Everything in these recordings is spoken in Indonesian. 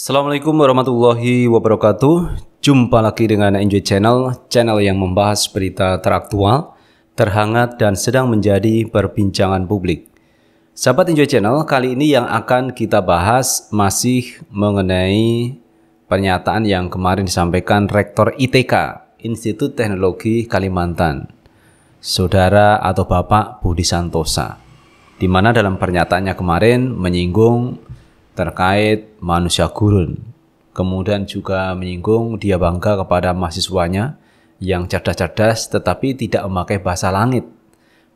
Assalamualaikum warahmatullahi wabarakatuh. Jumpa lagi dengan Enjoy Channel, channel yang membahas berita teraktual, terhangat dan sedang menjadi perbincangan publik. Sahabat Enjoy Channel, kali ini yang akan kita bahas masih mengenai pernyataan yang kemarin disampaikan Rektor ITK, Institut Teknologi Kalimantan, Saudara atau Bapak Budi Santosa, di mana dalam pernyataannya kemarin menyinggung terkait manusia gurun. Kemudian juga menyinggung dia bangga kepada mahasiswanya yang cerdas-cerdas tetapi tidak memakai bahasa langit.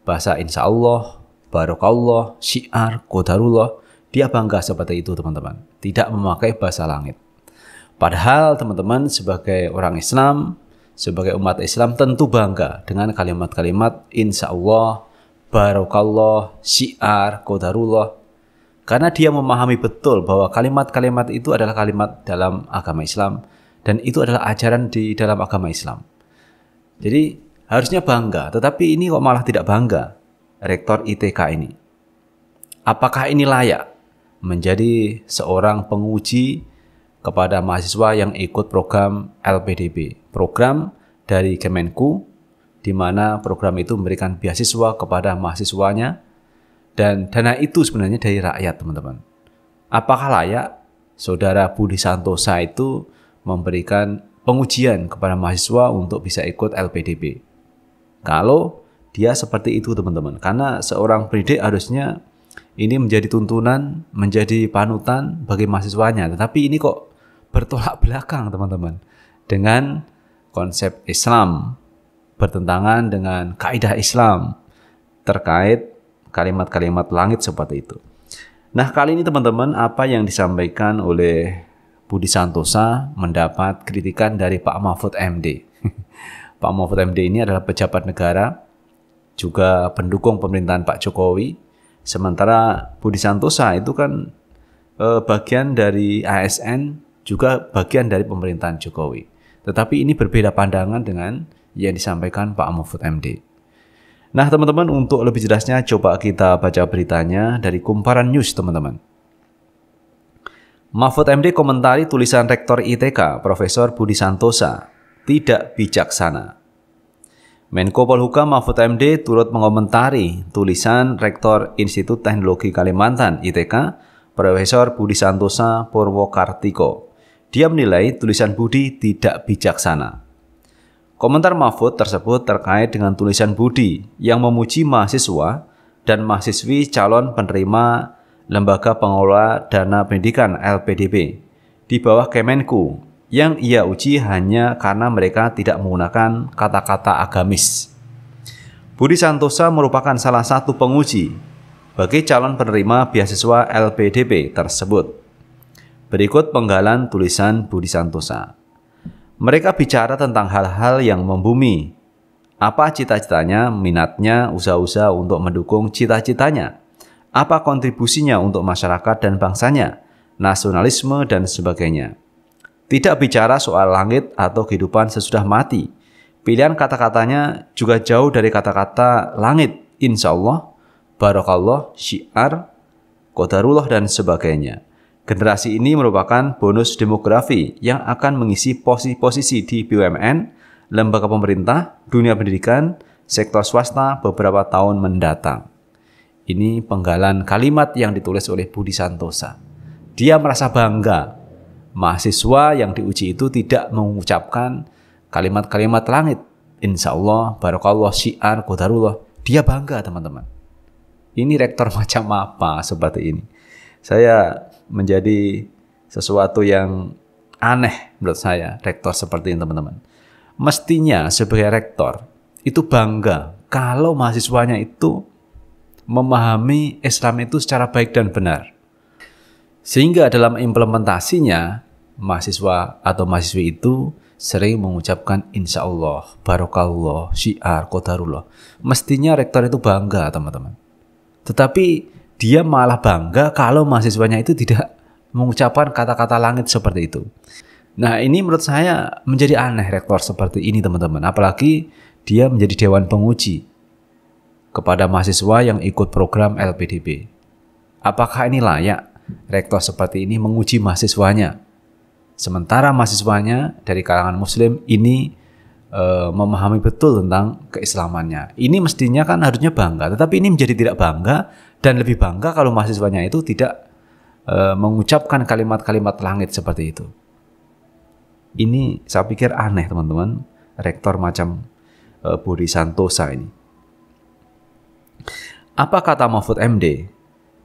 Bahasa insya Allah, barokallah, syiar, kodarullah. Dia bangga seperti itu teman-teman. Tidak memakai bahasa langit. Padahal teman-teman sebagai orang Islam, sebagai umat Islam tentu bangga dengan kalimat-kalimat insya Allah, barokallah, syiar, kodarullah karena dia memahami betul bahwa kalimat-kalimat itu adalah kalimat dalam agama Islam dan itu adalah ajaran di dalam agama Islam. Jadi harusnya bangga, tetapi ini kok malah tidak bangga rektor ITK ini. Apakah ini layak menjadi seorang penguji kepada mahasiswa yang ikut program LPDB, program dari Kemenku di mana program itu memberikan beasiswa kepada mahasiswanya dan dana itu sebenarnya dari rakyat, teman-teman. Apakah layak Saudara Budi Santosa itu memberikan pengujian kepada mahasiswa untuk bisa ikut LPDB? Kalau dia seperti itu, teman-teman. Karena seorang pendidik harusnya ini menjadi tuntunan, menjadi panutan bagi mahasiswanya. Tetapi ini kok bertolak belakang, teman-teman. Dengan konsep Islam bertentangan dengan kaidah Islam terkait kalimat-kalimat langit seperti itu. Nah, kali ini teman-teman, apa yang disampaikan oleh Budi Santosa mendapat kritikan dari Pak Mahfud MD. Pak Mahfud MD ini adalah pejabat negara, juga pendukung pemerintahan Pak Jokowi. Sementara Budi Santosa itu kan eh, bagian dari ASN, juga bagian dari pemerintahan Jokowi. Tetapi ini berbeda pandangan dengan yang disampaikan Pak Mahfud MD. Nah teman-teman untuk lebih jelasnya coba kita baca beritanya dari Kumparan News teman-teman. Mahfud MD komentari tulisan Rektor ITK Profesor Budi Santosa, tidak bijaksana. Menko Polhukam Mahfud MD turut mengomentari tulisan Rektor Institut Teknologi Kalimantan ITK Profesor Budi Santosa Purwokartiko. Dia menilai tulisan Budi tidak bijaksana. Komentar Mahfud tersebut terkait dengan tulisan Budi yang memuji mahasiswa dan mahasiswi calon penerima Lembaga Pengelola Dana Pendidikan LPDP di bawah Kemenku yang ia uji hanya karena mereka tidak menggunakan kata-kata agamis. Budi Santosa merupakan salah satu penguji bagi calon penerima beasiswa LPDP tersebut. Berikut penggalan tulisan Budi Santosa. Mereka bicara tentang hal-hal yang membumi. Apa cita-citanya, minatnya, usaha-usaha untuk mendukung cita-citanya? Apa kontribusinya untuk masyarakat dan bangsanya? Nasionalisme dan sebagainya. Tidak bicara soal langit atau kehidupan sesudah mati. Pilihan kata-katanya juga jauh dari kata-kata langit, insya Allah, barokallah, syiar, kodarullah, dan sebagainya. Generasi ini merupakan bonus demografi yang akan mengisi posisi-posisi di BUMN, lembaga pemerintah, dunia pendidikan, sektor swasta beberapa tahun mendatang. Ini penggalan kalimat yang ditulis oleh Budi Santosa. Dia merasa bangga mahasiswa yang diuji itu tidak mengucapkan kalimat-kalimat langit. Insya Allah, Barokallah, Syiar, Qadarullah. Dia bangga teman-teman. Ini rektor macam apa seperti ini? Saya menjadi sesuatu yang aneh menurut saya rektor seperti ini teman-teman. Mestinya sebagai rektor itu bangga kalau mahasiswanya itu memahami Islam itu secara baik dan benar. Sehingga dalam implementasinya mahasiswa atau mahasiswi itu sering mengucapkan insya Allah, barokallah, syiar, kodarullah. Mestinya rektor itu bangga teman-teman. Tetapi dia malah bangga kalau mahasiswanya itu tidak mengucapkan kata-kata langit seperti itu. Nah, ini menurut saya menjadi aneh rektor seperti ini, teman-teman. Apalagi dia menjadi dewan penguji kepada mahasiswa yang ikut program LPDB. Apakah ini layak rektor seperti ini menguji mahasiswanya? Sementara mahasiswanya dari kalangan muslim ini Eh, memahami betul tentang keislamannya. Ini mestinya kan harusnya bangga, tetapi ini menjadi tidak bangga dan lebih bangga kalau mahasiswanya itu tidak e, mengucapkan kalimat-kalimat langit seperti itu. Ini saya pikir aneh teman-teman, rektor macam e, Budi Santosa ini. Apa kata Mahfud MD?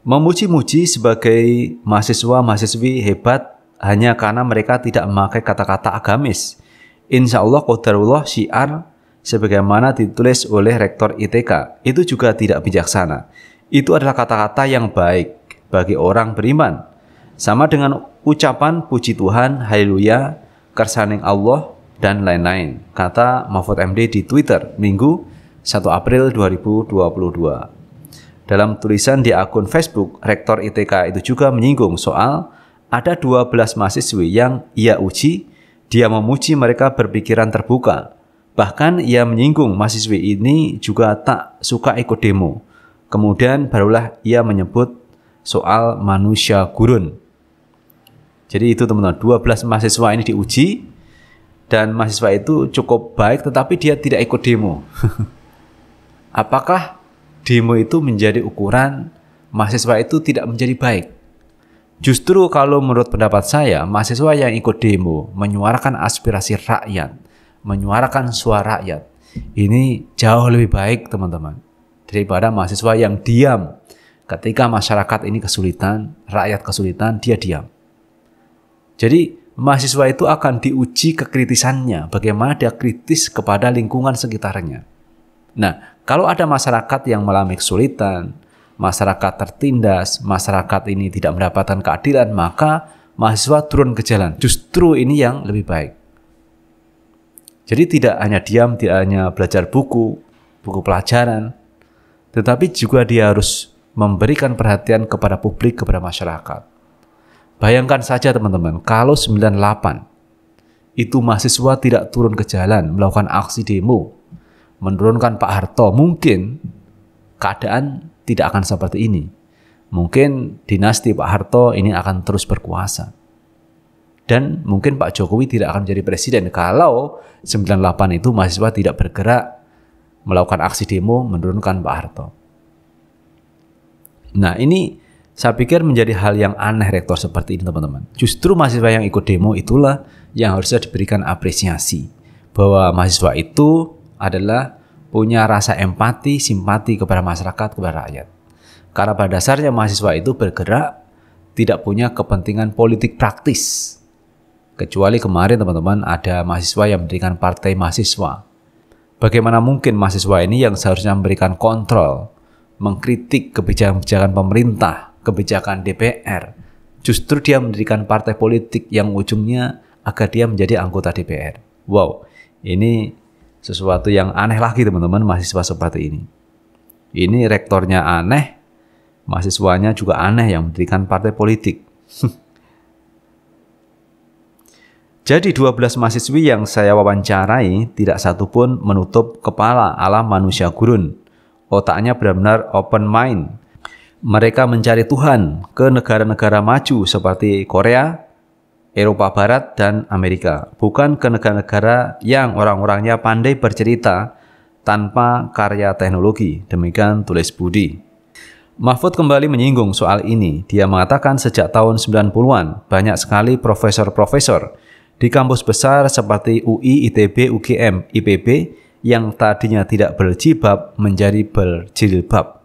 Memuji-muji sebagai mahasiswa-mahasiswi hebat hanya karena mereka tidak memakai kata-kata agamis Insya Allah Qadarullah syiar sebagaimana ditulis oleh Rektor ITK itu juga tidak bijaksana. Itu adalah kata-kata yang baik bagi orang beriman. Sama dengan ucapan puji Tuhan, haleluya, kersaning Allah, dan lain-lain. Kata Mahfud MD di Twitter, Minggu 1 April 2022. Dalam tulisan di akun Facebook, Rektor ITK itu juga menyinggung soal ada 12 mahasiswi yang ia uji dia memuji mereka berpikiran terbuka. Bahkan ia menyinggung mahasiswi ini juga tak suka ikut demo. Kemudian barulah ia menyebut soal manusia gurun. Jadi itu teman-teman, 12 mahasiswa ini diuji dan mahasiswa itu cukup baik tetapi dia tidak ikut demo. Apakah demo itu menjadi ukuran mahasiswa itu tidak menjadi baik? Justru kalau menurut pendapat saya, mahasiswa yang ikut demo menyuarakan aspirasi rakyat, menyuarakan suara rakyat, ini jauh lebih baik teman-teman daripada mahasiswa yang diam. Ketika masyarakat ini kesulitan, rakyat kesulitan, dia diam. Jadi mahasiswa itu akan diuji kekritisannya, bagaimana dia kritis kepada lingkungan sekitarnya. Nah, kalau ada masyarakat yang mengalami kesulitan, masyarakat tertindas, masyarakat ini tidak mendapatkan keadilan, maka mahasiswa turun ke jalan. Justru ini yang lebih baik. Jadi tidak hanya diam, tidak hanya belajar buku, buku pelajaran, tetapi juga dia harus memberikan perhatian kepada publik, kepada masyarakat. Bayangkan saja teman-teman, kalau 98 itu mahasiswa tidak turun ke jalan melakukan aksi demo, menurunkan Pak Harto, mungkin keadaan tidak akan seperti ini. Mungkin dinasti Pak Harto ini akan terus berkuasa. Dan mungkin Pak Jokowi tidak akan menjadi presiden kalau 98 itu mahasiswa tidak bergerak melakukan aksi demo menurunkan Pak Harto. Nah ini saya pikir menjadi hal yang aneh rektor seperti ini teman-teman. Justru mahasiswa yang ikut demo itulah yang harusnya diberikan apresiasi. Bahwa mahasiswa itu adalah punya rasa empati, simpati kepada masyarakat, kepada rakyat. Karena pada dasarnya mahasiswa itu bergerak tidak punya kepentingan politik praktis. Kecuali kemarin teman-teman ada mahasiswa yang mendirikan partai mahasiswa. Bagaimana mungkin mahasiswa ini yang seharusnya memberikan kontrol, mengkritik kebijakan-kebijakan pemerintah, kebijakan DPR, justru dia mendirikan partai politik yang ujungnya agar dia menjadi anggota DPR. Wow, ini sesuatu yang aneh lagi teman-teman mahasiswa seperti ini. Ini rektornya aneh, mahasiswanya juga aneh yang mendirikan partai politik. Jadi 12 mahasiswi yang saya wawancarai tidak satupun menutup kepala alam manusia gurun. Otaknya benar-benar open mind. Mereka mencari Tuhan ke negara-negara maju seperti Korea, Eropa Barat dan Amerika, bukan ke negara-negara yang orang-orangnya pandai bercerita tanpa karya teknologi. Demikian tulis Budi. Mahfud kembali menyinggung soal ini. Dia mengatakan sejak tahun 90-an banyak sekali profesor-profesor di kampus besar seperti UI, ITB, UGM, IPB yang tadinya tidak berjibab menjadi berjilbab.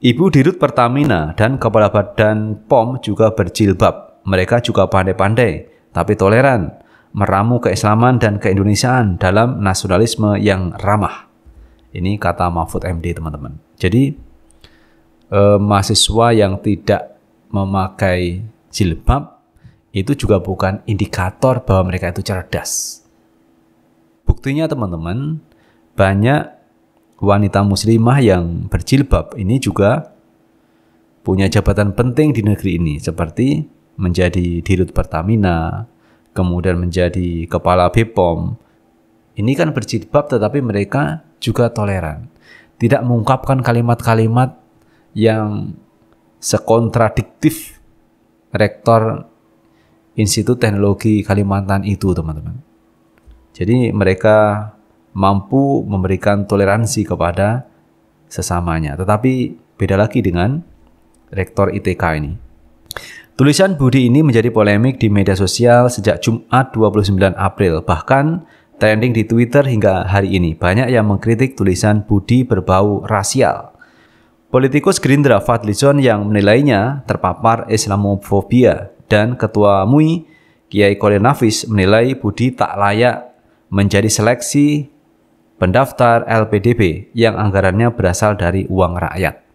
Ibu Dirut Pertamina dan Kepala Badan POM juga berjilbab. Mereka juga pandai-pandai, tapi toleran, meramu keislaman dan keindonesiaan dalam nasionalisme yang ramah. Ini kata Mahfud MD, teman-teman. Jadi, eh, mahasiswa yang tidak memakai jilbab itu juga bukan indikator bahwa mereka itu cerdas. Buktinya, teman-teman, banyak wanita muslimah yang berjilbab ini juga punya jabatan penting di negeri ini, seperti menjadi dirut Pertamina, kemudian menjadi kepala BPOM. Ini kan berjilbab tetapi mereka juga toleran. Tidak mengungkapkan kalimat-kalimat yang sekontradiktif rektor Institut Teknologi Kalimantan itu, teman-teman. Jadi mereka mampu memberikan toleransi kepada sesamanya. Tetapi beda lagi dengan rektor ITK ini. Tulisan Budi ini menjadi polemik di media sosial sejak Jumat 29 April, bahkan trending di Twitter hingga hari ini. Banyak yang mengkritik tulisan Budi berbau rasial. Politikus Gerindra Fadlizon yang menilainya terpapar Islamofobia dan Ketua MUI Kiai Kolil Nafis menilai Budi tak layak menjadi seleksi pendaftar LPDB yang anggarannya berasal dari uang rakyat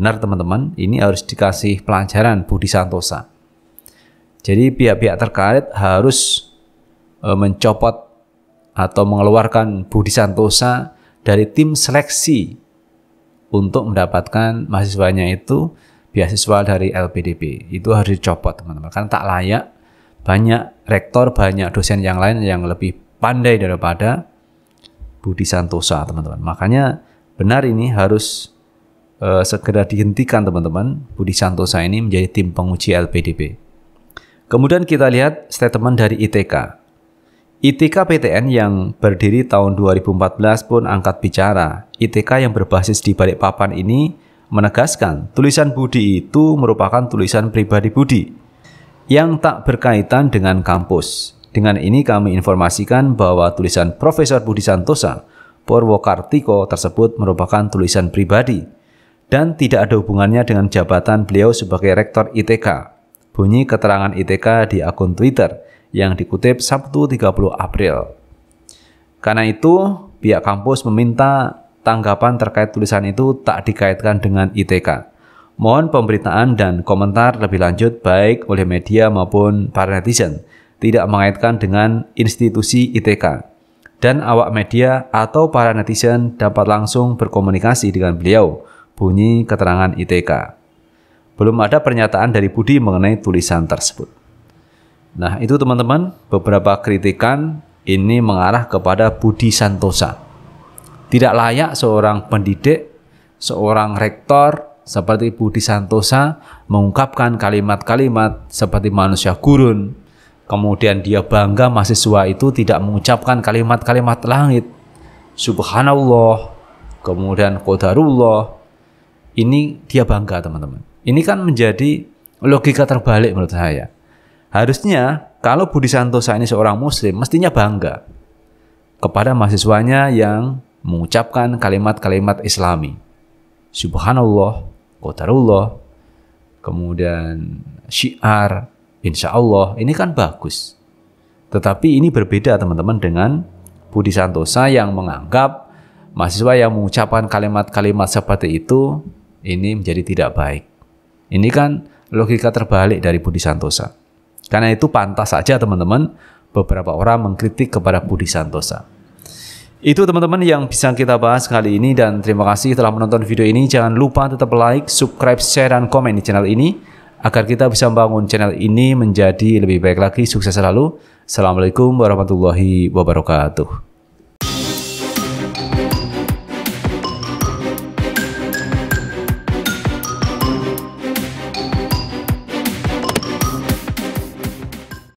benar teman-teman, ini harus dikasih pelajaran budi santosa. Jadi pihak-pihak terkait harus e, mencopot atau mengeluarkan budi santosa dari tim seleksi untuk mendapatkan mahasiswanya itu beasiswa dari LPDP. Itu harus dicopot, teman-teman. Kan tak layak banyak rektor, banyak dosen yang lain yang lebih pandai daripada Budi Santosa, teman-teman. Makanya benar ini harus uh, segera dihentikan teman-teman. Budi Santosa ini menjadi tim penguji LPDP. Kemudian kita lihat statement dari ITK. ITK PTN yang berdiri tahun 2014 pun angkat bicara. ITK yang berbasis di Balikpapan ini menegaskan tulisan Budi itu merupakan tulisan pribadi Budi yang tak berkaitan dengan kampus. Dengan ini kami informasikan bahwa tulisan Profesor Budi Santosa Purwokartiko tersebut merupakan tulisan pribadi dan tidak ada hubungannya dengan jabatan beliau sebagai Rektor ITK. Bunyi keterangan ITK di akun Twitter yang dikutip Sabtu 30 April. Karena itu, pihak kampus meminta tanggapan terkait tulisan itu tak dikaitkan dengan ITK. Mohon pemberitaan dan komentar lebih lanjut baik oleh media maupun para netizen tidak mengaitkan dengan institusi ITK. Dan awak media atau para netizen dapat langsung berkomunikasi dengan beliau bunyi keterangan ITK. Belum ada pernyataan dari Budi mengenai tulisan tersebut. Nah, itu teman-teman, beberapa kritikan ini mengarah kepada Budi Santosa. Tidak layak seorang pendidik, seorang rektor seperti Budi Santosa mengungkapkan kalimat-kalimat seperti manusia gurun. Kemudian dia bangga mahasiswa itu tidak mengucapkan kalimat-kalimat langit. Subhanallah, kemudian Qadarullah, ini dia bangga teman-teman. Ini kan menjadi logika terbalik menurut saya. Harusnya kalau Budi Santosa ini seorang muslim mestinya bangga kepada mahasiswanya yang mengucapkan kalimat-kalimat islami. Subhanallah, Qadarullah, kemudian syiar, insya Allah, ini kan bagus. Tetapi ini berbeda teman-teman dengan Budi Santosa yang menganggap mahasiswa yang mengucapkan kalimat-kalimat seperti itu ini menjadi tidak baik. Ini kan logika terbalik dari Budi Santosa. Karena itu pantas saja teman-teman beberapa orang mengkritik kepada Budi Santosa. Itu teman-teman yang bisa kita bahas kali ini dan terima kasih telah menonton video ini. Jangan lupa tetap like, subscribe, share, dan komen di channel ini agar kita bisa membangun channel ini menjadi lebih baik lagi. Sukses selalu. Assalamualaikum warahmatullahi wabarakatuh.